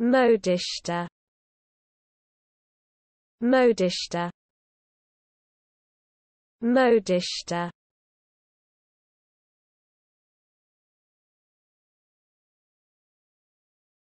Modishta Modishta Modishta